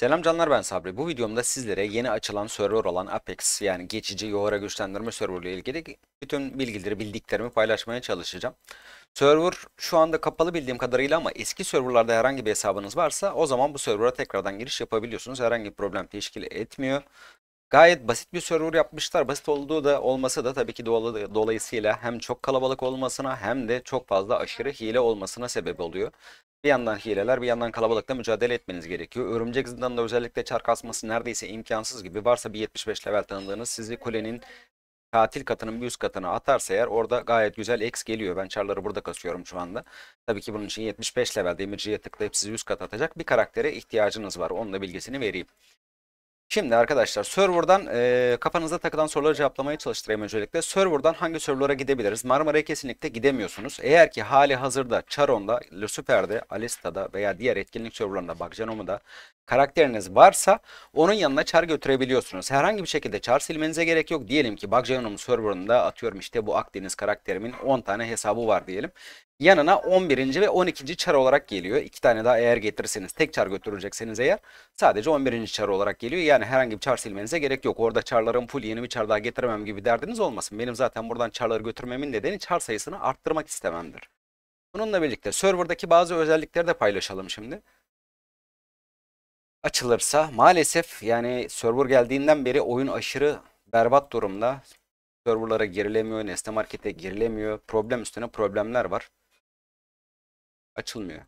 Selam canlar ben Sabri. Bu videomda sizlere yeni açılan server olan Apex yani geçici yuvara güçlendirme server ile ilgili bütün bilgileri bildiklerimi paylaşmaya çalışacağım. Server şu anda kapalı bildiğim kadarıyla ama eski serverlarda herhangi bir hesabınız varsa o zaman bu server'a tekrardan giriş yapabiliyorsunuz. Herhangi bir problem teşkil etmiyor. Gayet basit bir server yapmışlar. Basit olduğu da olması da tabii ki doğal, dolayısıyla hem çok kalabalık olmasına hem de çok fazla aşırı hile olmasına sebep oluyor. Bir yandan hileler bir yandan kalabalıkta mücadele etmeniz gerekiyor. Örümcek zindanında özellikle çark asması neredeyse imkansız gibi. Varsa bir 75 level tanıdığınız sizi kulenin katil katının bir üst katına atarsa eğer orada gayet güzel X geliyor. Ben çarları burada kasıyorum şu anda. Tabii ki bunun için 75 level demirciye tıklayıp sizi üst kat atacak bir karaktere ihtiyacınız var. Onun da bilgisini vereyim. Şimdi arkadaşlar serverdan e, kafanıza takılan soruları cevaplamaya çalıştırayım öncelikle. Serverdan hangi serverlara gidebiliriz? Marmara'ya kesinlikle gidemiyorsunuz. Eğer ki hali hazırda Charon'da, Lucifer'de, Alista'da veya diğer etkinlik serverlarında, Bagjanom'da karakteriniz varsa onun yanına char götürebiliyorsunuz. Herhangi bir şekilde char silmenize gerek yok. Diyelim ki Bagjanom serverında atıyorum işte bu Akdeniz karakterimin 10 tane hesabı var diyelim yanına 11. ve 12. çar olarak geliyor. İki tane daha eğer getirirseniz tek çar götürecekseniz eğer sadece 11. çar olarak geliyor. Yani herhangi bir çar silmenize gerek yok. Orada çarların full yeni bir çar daha getiremem gibi derdiniz olmasın. Benim zaten buradan çarları götürmemin nedeni çar sayısını arttırmak istememdir. Bununla birlikte serverdaki bazı özellikleri de paylaşalım şimdi açılırsa maalesef yani server geldiğinden beri oyun aşırı berbat durumda. Serverlara girilemiyor, nesne markete girilemiyor. Problem üstüne problemler var açılmıyor.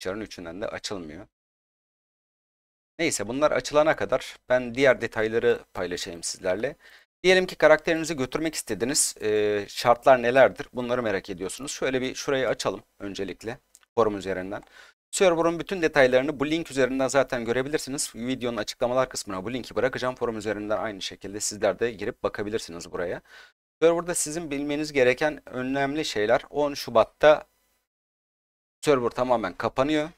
Dışarının üçünden de açılmıyor. Neyse bunlar açılana kadar ben diğer detayları paylaşayım sizlerle. Diyelim ki karakterinizi götürmek istediniz. E, şartlar nelerdir? Bunları merak ediyorsunuz. Şöyle bir şurayı açalım öncelikle forum üzerinden. Server'ın bütün detaylarını bu link üzerinden zaten görebilirsiniz. Videonun açıklamalar kısmına bu linki bırakacağım. Forum üzerinden aynı şekilde sizler de girip bakabilirsiniz buraya. Server'da sizin bilmeniz gereken önemli şeyler 10 Şubat'ta server tamamen kapanıyor.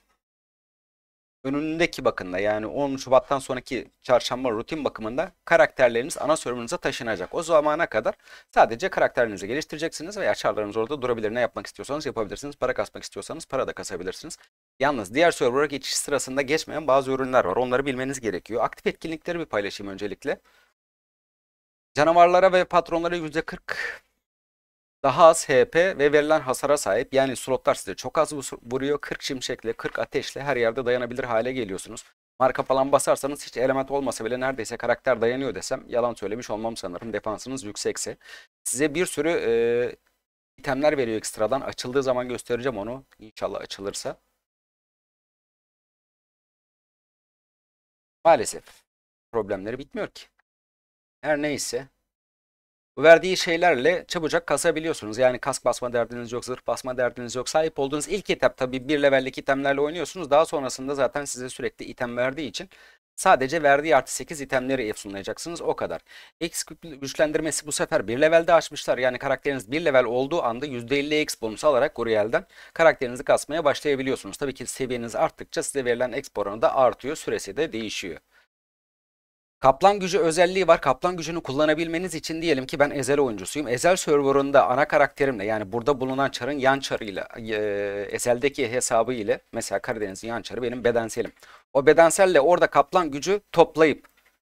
Önündeki bakımda yani 10 Şubat'tan sonraki çarşamba rutin bakımında karakterleriniz ana serverınıza taşınacak. O zamana kadar sadece karakterlerinizi geliştireceksiniz veya açarlarınız orada durabilir. Ne yapmak istiyorsanız yapabilirsiniz. Para kasmak istiyorsanız para da kasabilirsiniz. Yalnız diğer server'a geçiş sırasında geçmeyen bazı ürünler var. Onları bilmeniz gerekiyor. Aktif etkinlikleri bir paylaşayım öncelikle. Canavarlara ve patronlara %40 daha az HP ve verilen hasara sahip. Yani slotlar size çok az vuruyor. 40 şimşekle, 40 ateşle her yerde dayanabilir hale geliyorsunuz. Marka falan basarsanız hiç element olmasa bile neredeyse karakter dayanıyor desem yalan söylemiş olmam sanırım. Defansınız yüksekse. Size bir sürü e, itemler veriyor ekstradan. Açıldığı zaman göstereceğim onu. İnşallah açılırsa. Maalesef problemleri bitmiyor ki. Her neyse verdiği şeylerle çabucak kasabiliyorsunuz. Yani kask basma derdiniz yok, zırh basma derdiniz yok. Sahip olduğunuz ilk etap tabii bir levellik itemlerle oynuyorsunuz. Daha sonrasında zaten size sürekli item verdiği için Sadece verdiği artı 8 itemleri efsunlayacaksınız o kadar. X güçlendirmesi bu sefer bir levelde açmışlar. Yani karakteriniz bir level olduğu anda %50 X bonusu alarak Guriel'den karakterinizi kasmaya başlayabiliyorsunuz. Tabii ki seviyeniz arttıkça size verilen X oranı da artıyor süresi de değişiyor. Kaplan gücü özelliği var. Kaplan gücünü kullanabilmeniz için diyelim ki ben Ezel oyuncusuyum. Ezel serverında ana karakterimle yani burada bulunan çarın yan çarıyla e, Ezel'deki hesabı ile mesela Karadeniz'in yan çarı benim bedenselim. O bedenselle orada kaplan gücü toplayıp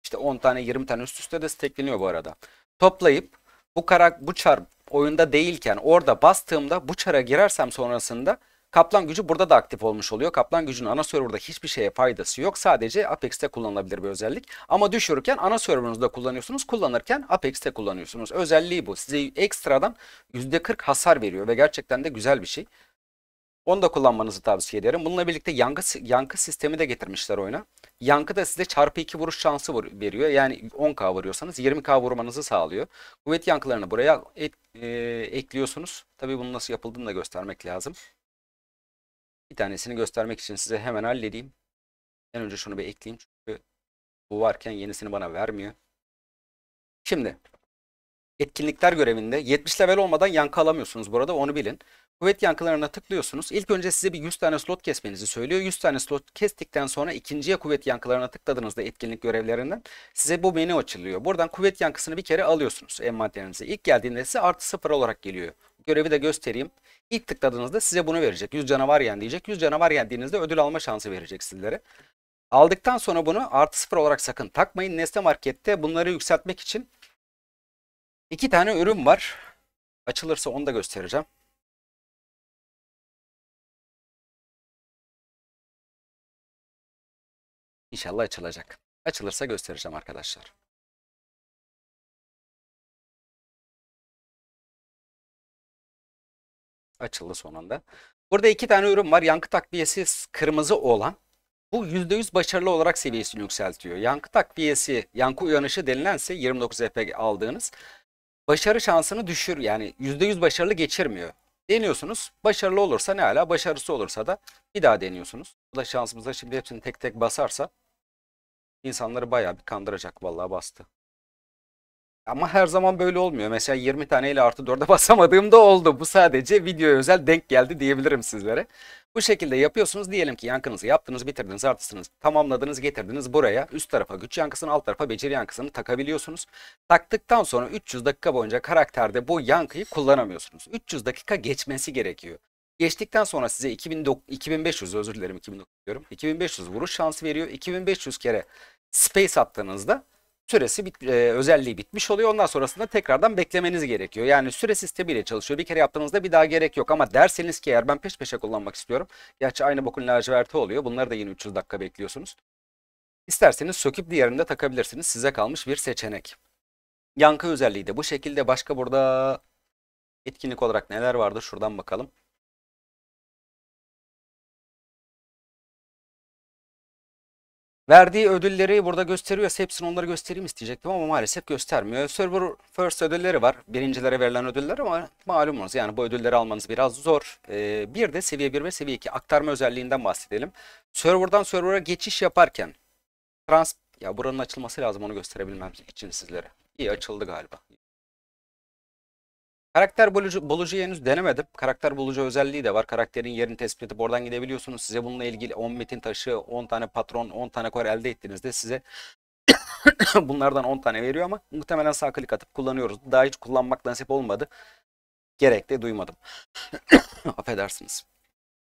işte 10 tane 20 tane üst üste de stekleniyor bu arada. Toplayıp bu karak bu çar oyunda değilken orada bastığımda bu çara girersem sonrasında Kaplan gücü burada da aktif olmuş oluyor. Kaplan gücünün ana serverda hiçbir şeye faydası yok. Sadece Apex'te kullanılabilir bir özellik. Ama düşürürken ana serverınızda kullanıyorsunuz. Kullanırken Apex'te kullanıyorsunuz. Özelliği bu. Size ekstradan %40 hasar veriyor ve gerçekten de güzel bir şey. Onu da kullanmanızı tavsiye ederim. Bununla birlikte yankı, yankı sistemi de getirmişler oyuna. Yankı da size çarpı 2 vuruş şansı veriyor. Yani 10k vuruyorsanız 20k vurmanızı sağlıyor. Kuvvet yankılarını buraya et, e, ekliyorsunuz. Tabii bunun nasıl yapıldığını da göstermek lazım. Bir tanesini göstermek için size hemen halledeyim. En önce şunu bir ekleyeyim çünkü bu varken yenisini bana vermiyor. Şimdi etkinlikler görevinde 70 level olmadan yankı alamıyorsunuz burada onu bilin. Kuvvet yankılarına tıklıyorsunuz. İlk önce size bir 100 tane slot kesmenizi söylüyor. 100 tane slot kestikten sonra ikinciye kuvvet yankılarına tıkladığınızda etkinlik görevlerinden size bu menü açılıyor. Buradan kuvvet yankısını bir kere alıyorsunuz envanterinize. İlk geldiğinde size artı sıfır olarak geliyor. Görevi de göstereyim. İlk tıkladığınızda size bunu verecek. 100 canavar yen diyecek. 100 canavar yendiğinizde ödül alma şansı verecek sizlere. Aldıktan sonra bunu artı sıfır olarak sakın takmayın. Nesne Market'te bunları yükseltmek için iki tane ürün var. Açılırsa onu da göstereceğim. İnşallah açılacak. Açılırsa göstereceğim arkadaşlar. açıldı sonunda. Burada iki tane ürün var. Yankı takviyesi kırmızı olan. Bu %100 başarılı olarak seviyesini yükseltiyor. Yankı takviyesi, yankı uyanışı denilense 29 EP aldığınız başarı şansını düşür. Yani %100 başarılı geçirmiyor. Deniyorsunuz. Başarılı olursa ne hala? başarısı olursa da bir daha deniyorsunuz. Bu da şansımıza şimdi hepsini tek tek basarsa insanları bayağı bir kandıracak vallahi bastı. Ama her zaman böyle olmuyor. Mesela 20 tane ile artı 4'e basamadığım da oldu. Bu sadece videoya özel denk geldi diyebilirim sizlere. Bu şekilde yapıyorsunuz. Diyelim ki yankınızı yaptınız, bitirdiniz, artısınız, tamamladınız, getirdiniz buraya. Üst tarafa güç yankısını, alt tarafa beceri yankısını takabiliyorsunuz. Taktıktan sonra 300 dakika boyunca karakterde bu yankıyı kullanamıyorsunuz. 300 dakika geçmesi gerekiyor. Geçtikten sonra size 2500 özür dilerim 2900 diyorum. 2500 vuruş şansı veriyor. 2500 kere space attığınızda süresi bit, e, özelliği bitmiş oluyor. Ondan sonrasında tekrardan beklemeniz gerekiyor. Yani süre sistemiyle çalışıyor. Bir kere yaptığınızda bir daha gerek yok. Ama derseniz ki eğer ben peş peşe kullanmak istiyorum. Gerçi aynı bokun laciverti oluyor. Bunları da yine 300 dakika bekliyorsunuz. İsterseniz söküp diğerinde takabilirsiniz. Size kalmış bir seçenek. Yankı özelliği de bu şekilde. Başka burada etkinlik olarak neler vardı? Şuradan bakalım. Verdiği ödülleri burada gösteriyor. Hepsini onları göstereyim isteyecektim ama maalesef göstermiyor. Server First ödülleri var. Birincilere verilen ödüller ama malumunuz yani bu ödülleri almanız biraz zor. Ee, bir de seviye 1 ve seviye 2 aktarma özelliğinden bahsedelim. Server'dan server'a geçiş yaparken trans... Ya buranın açılması lazım onu gösterebilmem için sizlere. İyi açıldı galiba. Karakter bulucu, bulucu henüz denemedim. Karakter bulucu özelliği de var. Karakterin yerini tespit edip oradan gidebiliyorsunuz. Size bununla ilgili 10 metin taşı, 10 tane patron, 10 tane kor elde ettiğinizde size bunlardan 10 tane veriyor ama muhtemelen sağ klik atıp kullanıyoruz. Daha hiç kullanmak nasip olmadı. Gerek de duymadım. Affedersiniz.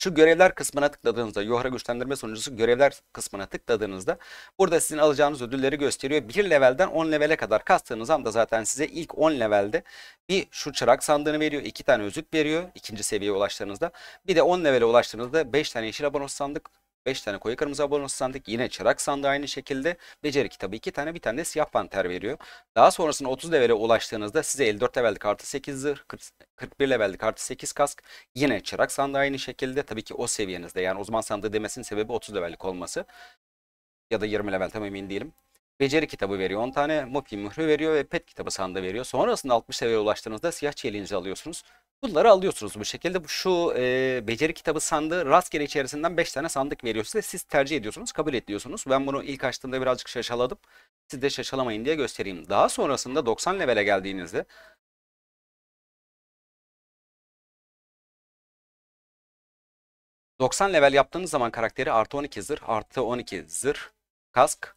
Şu görevler kısmına tıkladığınızda, yohra güçlendirme sonucusu görevler kısmına tıkladığınızda burada sizin alacağınız ödülleri gösteriyor. Bir levelden 10 levele kadar kastığınız anda zaten size ilk 10 levelde bir şu çırak sandığını veriyor. iki tane özüt veriyor ikinci seviyeye ulaştığınızda. Bir de 10 levele ulaştığınızda 5 tane yeşil abonos sandık, 5 tane koyu kırmızı abonos sandık. Yine çırak sandığı aynı şekilde. Beceri kitabı 2 tane bir tane de siyah panter veriyor. Daha sonrasında 30 levele ulaştığınızda size 54 levellik artı 8 zırh, 41 levellik artı 8 kask. Yine çırak sandığı aynı şekilde. Tabii ki o seviyenizde yani uzman sandığı demesinin sebebi 30 levellik olması. Ya da 20 level tam emin değilim beceri kitabı veriyor. 10 tane mopi mührü veriyor ve pet kitabı sandığı veriyor. Sonrasında 60 seviyeye ulaştığınızda siyah çeliğinizi alıyorsunuz. Bunları alıyorsunuz bu şekilde. Şu e, beceri kitabı sandığı rastgele içerisinden 5 tane sandık veriyor size. Siz tercih ediyorsunuz, kabul ediyorsunuz. Ben bunu ilk açtığımda birazcık şaşaladım. Siz de şaşalamayın diye göstereyim. Daha sonrasında 90 levele geldiğinizde ...90 level yaptığınız zaman karakteri artı 12 zırh, artı 12 zırh, kask,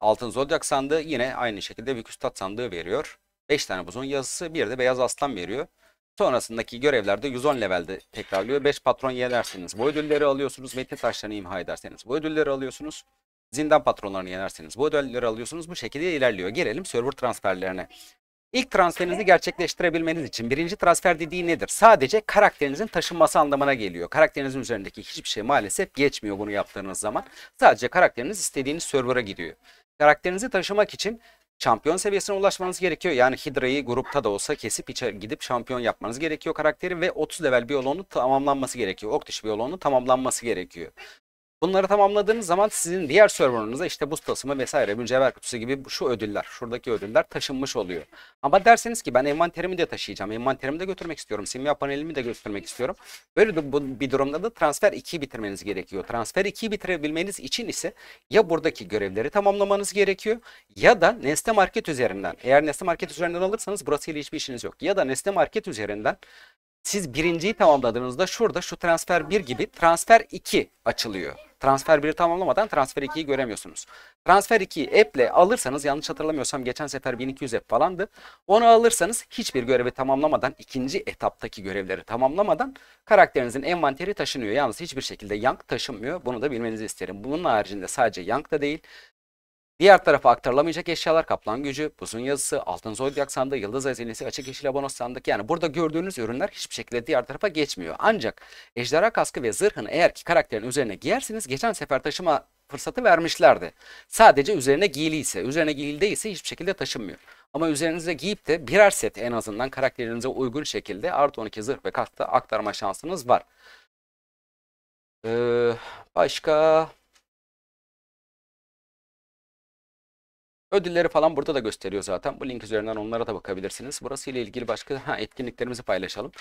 Altın zodyak sandığı yine aynı şekilde Viküstat sandığı veriyor. 5 tane buzun yazısı bir de beyaz aslan veriyor. Sonrasındaki görevlerde 110 levelde tekrarlıyor. 5 patron yenerseniz bu ödülleri alıyorsunuz. Metin taşlarını imha ederseniz bu ödülleri alıyorsunuz. Zindan patronlarını yenerseniz bu ödülleri alıyorsunuz. Bu şekilde ilerliyor. Gelelim server transferlerine. İlk transferinizi gerçekleştirebilmeniz için birinci transfer dediği nedir? Sadece karakterinizin taşınması anlamına geliyor. Karakterinizin üzerindeki hiçbir şey maalesef geçmiyor bunu yaptığınız zaman. Sadece karakteriniz istediğiniz server'a gidiyor karakterinizi taşımak için şampiyon seviyesine ulaşmanız gerekiyor. Yani Hydra'yı grupta da olsa kesip içeri gidip şampiyon yapmanız gerekiyor karakteri ve 30 level biyoloğunun tamamlanması gerekiyor. Oktiş biyoloğunun tamamlanması gerekiyor. Bunları tamamladığınız zaman sizin diğer serverınıza işte buz tasımı vesaire mücevher kutusu gibi şu ödüller, şuradaki ödüller taşınmış oluyor. Ama derseniz ki ben envanterimi de taşıyacağım, envanterimi de götürmek istiyorum, simya panelimi de göstermek istiyorum. Böyle bir durumda da transfer 2'yi bitirmeniz gerekiyor. Transfer 2'yi bitirebilmeniz için ise ya buradaki görevleri tamamlamanız gerekiyor ya da Nesne Market üzerinden, eğer Nesne Market üzerinden alırsanız burasıyla hiçbir işiniz yok. Ya da Nesne Market üzerinden siz birinciyi tamamladığınızda şurada şu transfer 1 gibi transfer 2 açılıyor. Transfer 1'i tamamlamadan transfer 2'yi göremiyorsunuz. Transfer 2'yi app ile alırsanız yanlış hatırlamıyorsam geçen sefer 1200 app falandı. Onu alırsanız hiçbir görevi tamamlamadan ikinci etaptaki görevleri tamamlamadan karakterinizin envanteri taşınıyor. Yalnız hiçbir şekilde yank taşınmıyor. Bunu da bilmenizi isterim. Bunun haricinde sadece yank da değil Diğer tarafa aktarılamayacak eşyalar kaplan gücü, buzun yazısı, altın zodyak sandığı, yıldız hazinesi, açık yeşil abonos sandık yani burada gördüğünüz ürünler hiçbir şekilde diğer tarafa geçmiyor. Ancak ejderha kaskı ve zırhını eğer ki karakterin üzerine giyerseniz geçen sefer taşıma fırsatı vermişlerdi. Sadece üzerine giyiliyse, üzerine giyildiyse hiçbir şekilde taşınmıyor. Ama üzerinize giyip de birer set en azından karakterinize uygun şekilde artı 12 zırh ve kaskta aktarma şansınız var. Ee, başka Ödülleri falan burada da gösteriyor zaten. Bu link üzerinden onlara da bakabilirsiniz. Burası ile ilgili başka ha, etkinliklerimizi paylaşalım.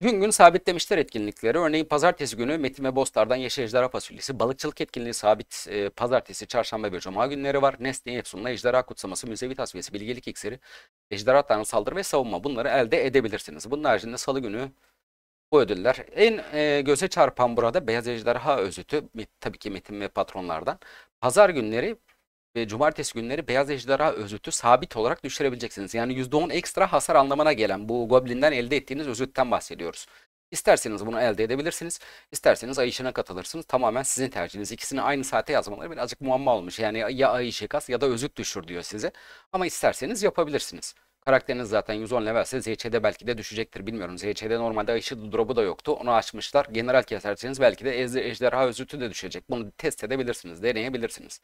Gün gün sabitlemişler etkinlikleri. Örneğin pazartesi günü Metin ve Bostar'dan Yeşil Ejderha Fasulyesi. Balıkçılık etkinliği sabit e, pazartesi, çarşamba ve cuma günleri var. Nesne Efsun'la Ejderha Kutsaması, Müzevi Tasfiyesi, Bilgelik İksiri, Ejderha Tanrı Saldırı ve Savunma. Bunları elde edebilirsiniz. Bunun haricinde salı günü bu ödüller. En e, göze çarpan burada Beyaz Ejderha Özütü. Tabii ki Metin ve patronlardan. Pazar günleri ve cumartesi günleri beyaz ejderha özütü sabit olarak düşürebileceksiniz. Yani %10 ekstra hasar anlamına gelen bu goblinden elde ettiğiniz özütten bahsediyoruz. İsterseniz bunu elde edebilirsiniz. İsterseniz ay katılırsınız. Tamamen sizin tercihiniz. İkisini aynı saate yazmaları birazcık muamma olmuş. Yani ya ay işe kas ya da özüt düşür diyor size. Ama isterseniz yapabilirsiniz. Karakteriniz zaten 110 levelse ZH'de belki de düşecektir bilmiyorum. ZH'de normalde Ayşe drop'u da yoktu. Onu açmışlar. General keserseniz belki de ejderha özütü de düşecek. Bunu test edebilirsiniz, deneyebilirsiniz.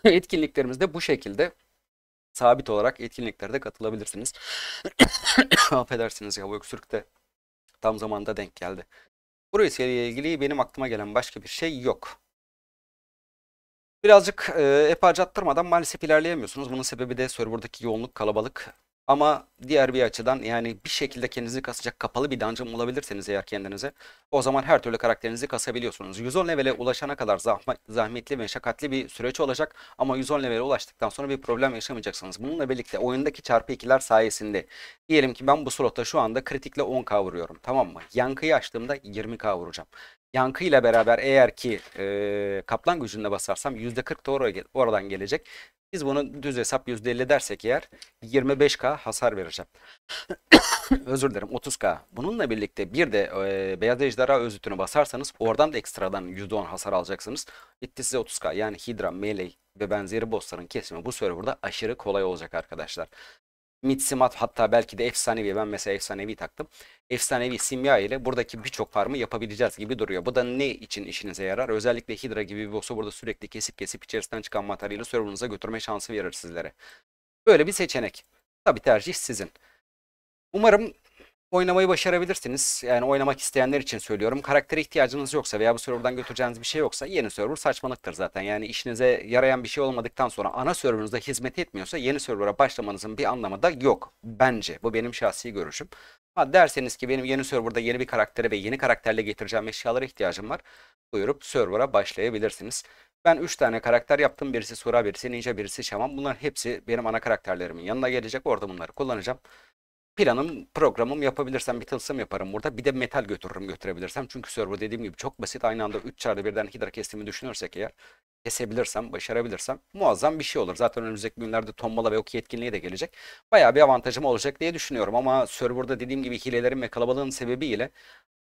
Etkinliklerimizde bu şekilde sabit olarak etkinliklerde katılabilirsiniz. Affedersiniz ya bu öksürük de tam zamanda denk geldi. Burası ile ilgili benim aklıma gelen başka bir şey yok. Birazcık e, epey acattırmadan maalesef ilerleyemiyorsunuz. Bunun sebebi de serverdaki yoğunluk, kalabalık ama diğer bir açıdan yani bir şekilde kendinizi kasacak kapalı bir dungeon bulabilirseniz eğer kendinize o zaman her türlü karakterinizi kasabiliyorsunuz. 110 levele ulaşana kadar zahmetli ve şakatli bir süreç olacak ama 110 levele ulaştıktan sonra bir problem yaşamayacaksınız. Bununla birlikte oyundaki çarpı ikiler sayesinde diyelim ki ben bu slotta şu anda kritikle 10k vuruyorum tamam mı? Yankıyı açtığımda 20k vuracağım ile beraber eğer ki e, kaplan gücünde basarsam %40 da oradan gelecek. Biz bunu düz hesap %50 dersek eğer 25K hasar vereceğim. Özür dilerim 30K. Bununla birlikte bir de e, beyaz ejderha özütünü basarsanız oradan da ekstradan %10 hasar alacaksınız. Gitti size 30K. Yani Hydra, Melee ve benzeri bossların kesimi bu burada aşırı kolay olacak arkadaşlar. Mitsimat hatta belki de efsanevi ben mesela efsanevi taktım. Efsanevi simya ile buradaki birçok farmı yapabileceğiz gibi duruyor. Bu da ne için işinize yarar? Özellikle Hydra gibi bir boss'u burada sürekli kesip kesip içerisinden çıkan materyali server'ınıza götürme şansı verir sizlere. Böyle bir seçenek. Tabi tercih sizin. Umarım oynamayı başarabilirsiniz. Yani oynamak isteyenler için söylüyorum. Karaktere ihtiyacınız yoksa veya bu serverdan götüreceğiniz bir şey yoksa yeni server saçmalıktır zaten. Yani işinize yarayan bir şey olmadıktan sonra ana serverınıza hizmet etmiyorsa yeni servera başlamanızın bir anlamı da yok. Bence. Bu benim şahsi görüşüm. Ha derseniz ki benim yeni serverda yeni bir karaktere ve yeni karakterle getireceğim eşyalara ihtiyacım var. Buyurup servera başlayabilirsiniz. Ben 3 tane karakter yaptım. Birisi Sura, birisi Ninja, birisi Şaman. Bunların hepsi benim ana karakterlerimin yanına gelecek. Orada bunları kullanacağım planım, programım yapabilirsem bir tılsım yaparım burada. Bir de metal götürürüm götürebilirsem. Çünkü server dediğim gibi çok basit. Aynı anda 3 çarda birden hidra kestiğimi düşünürsek eğer kesebilirsem, başarabilirsem muazzam bir şey olur. Zaten önümüzdeki günlerde tombala ve ok yetkinliği de gelecek. Bayağı bir avantajım olacak diye düşünüyorum ama serverda dediğim gibi hilelerin ve kalabalığın sebebiyle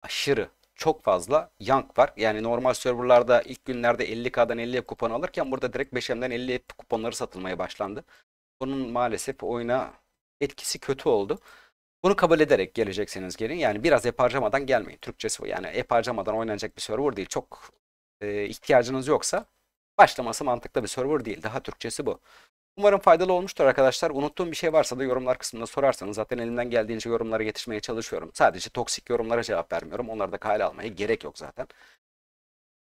aşırı çok fazla yank var. Yani normal serverlarda ilk günlerde 50k'dan 50 kupon alırken burada direkt 5M'den 50 kuponları satılmaya başlandı. Bunun maalesef oyuna etkisi kötü oldu. Bunu kabul ederek gelecekseniz gelin. Yani biraz eparcamadan gelmeyin. Türkçesi bu. Yani eparcamadan oynanacak bir server değil. Çok e, ihtiyacınız yoksa başlaması mantıklı bir server değil. Daha Türkçesi bu. Umarım faydalı olmuştur arkadaşlar. Unuttuğum bir şey varsa da yorumlar kısmında sorarsanız zaten elimden geldiğince yorumlara yetişmeye çalışıyorum. Sadece toksik yorumlara cevap vermiyorum. Onlarda da kale almaya gerek yok zaten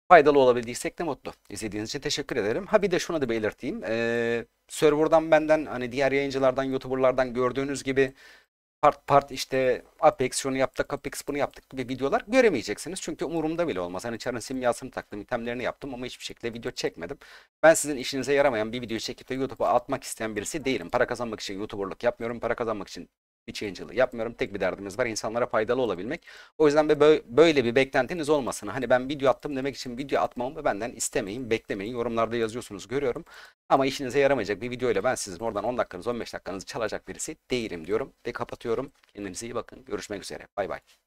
faydalı olabildiysek de mutlu. İzlediğiniz için teşekkür ederim. Ha bir de şunu da belirteyim. Ee, serverdan benden hani diğer yayıncılardan, youtuberlardan gördüğünüz gibi part part işte Apex şunu yaptık, Apex bunu yaptık gibi videolar göremeyeceksiniz. Çünkü umurumda bile olmaz. Hani çarın simyasını taktım, itemlerini yaptım ama hiçbir şekilde video çekmedim. Ben sizin işinize yaramayan bir videoyu çekip de YouTube'a atmak isteyen birisi değilim. Para kazanmak için YouTuber'lık yapmıyorum. Para kazanmak için bir changel'ı yapmıyorum. Tek bir derdimiz var insanlara faydalı olabilmek. O yüzden de böyle bir beklentiniz olmasın. Hani ben video attım demek için video atmamı benden istemeyin, beklemeyin. Yorumlarda yazıyorsunuz görüyorum. Ama işinize yaramayacak bir videoyla ben sizin oradan 10 dakikanız 15 dakikanızı çalacak birisi değilim diyorum ve kapatıyorum. Kendinize iyi bakın. Görüşmek üzere. Bay bay.